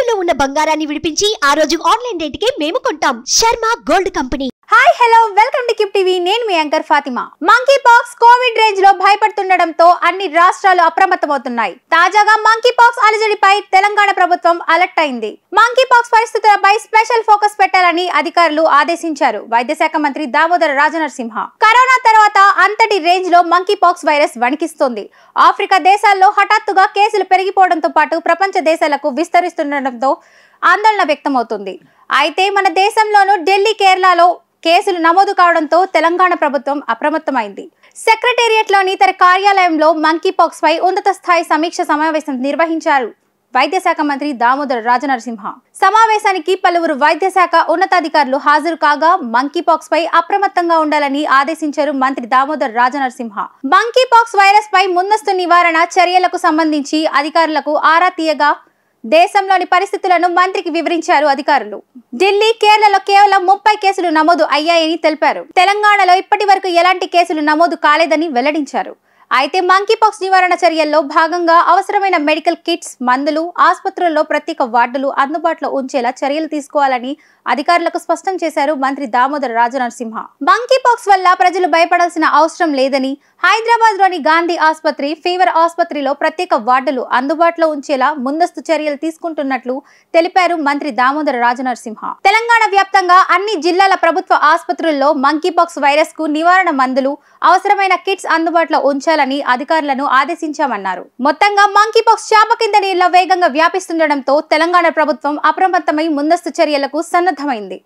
తాకట్టులో ఉన్న బంగారాన్ని విడిపించి ఆ రోజు ఆన్లైన్ రేటుకే మేము కొంటాం Sharma gold company hi hello welcome to కిప్ టీవీ నేను మీ anchor Fatima monkeypox covid range లో భయపడుతుండటంతో అన్ని రాష్ట్రాలు అప్రమత్తమవుతున్నాయి తాజాగా మంకీ పాక్స్ అలజడిపై తెలంగాణ ప్రభుత్వం అలర్ట్ అయింది మంకీ పాక్స్ పరిస్థితుల చేయాలని అధికారులు ఆదేశించారు వైద్యశాఖ మంత్రి దామోదర రాజనరసింహ కరోనా తర్వాత అంతటి రేంజ్ లో మంకీ పాక్స్ వైరస్ వణికిస్తోంది ఆఫ్రికా దేశాల్లో హఠాత్తుగా కేసులు పెరిగిపోవడంతో పాటు ప్రపంచ దేశాలకు విస్తరిస్తుండటంతో ఆందోళన వ్యక్తమవుతుంది అయితే మన దేశంలోనూ ఢిల్లీ కేరళలో కేసులు నమోదు కావడంతో తెలంగాణ ప్రభుత్వం అప్రమత్తమైంది సెక్రటేరియట్లోని తన కార్యాలయంలో మంకీ పాక్స్ పై ఉన్నత స్థాయి సమీక్ష సమావేశం నిర్వహించారు వైద్య శాఖ మంత్రి దామోదర రాజనరసింహ సమావేశానికి పలువురు వైద్య శాఖ ఉన్నతాధికారులు హాజరు కాగా మంకీ పాక్స్ పై అప్రమత్తంగా ఉండాలని ఆదేశించారు మంత్రి దామోదర్ రాజనరసింహ పాక్స్ వైరస్ పై ముందస్తు నివారణ చర్యలకు సంబంధించి అధికారులకు ఆరా తీయగా దేశంలోని పరిస్థితులను మంత్రికి వివరించారు అధికారులు ఢిల్లీ కేరళలో కేవలం ముప్పై కేసులు నమోదు అయ్యాయని తెలిపారు తెలంగాణలో ఇప్పటి ఎలాంటి కేసులు నమోదు కాలేదని వెల్లడించారు అయితే మంకీపాక్స్ నివారణ చర్యల్లో భాగంగా అవసరమైన మెడికల్ కిట్స్ మందులు ఆసుపత్రుల్లో ప్రత్యేక వార్డులు అందుబాటులో ఉంచేలా చర్యలు తీసుకోవాలని అధికారులకు స్పష్టం చేశారు మంత్రి దామోదర నరసింహ మంకీపాక్స్ వల్ల ప్రజలు భయపడాల్సిన అవసరం లేదని హైదరాబాద్ లోని గాంధీ ఆసుపత్రి ఫీవర్ ఆసుపత్రిలో ప్రత్యేక వార్డులు అందుబాటులో ఉంచేలా ముందస్తు చర్యలు తీసుకుంటున్నట్లు తెలిపారు మంత్రి దామోదర నరసింహ తెలంగాణ వ్యాప్తంగా అన్ని జిల్లాల ప్రభుత్వ ఆసుపత్రుల్లో మంకీపాక్స్ వైరస్ కు నివారణ మందులు అవసరమైన కిట్స్ అందుబాటులో ఉంచాలని నిర్వహించాలని అధికారులను ఆదేశించామన్నారు మొత్తంగా మంకీపాక్స్ చేప కింద నీళ్ల వేగంగా వ్యాపిస్తుండటంతో తెలంగాణ ప్రభుత్వం అప్రమత్తమై ముందస్తు చర్యలకు సన్నద్ధమైంది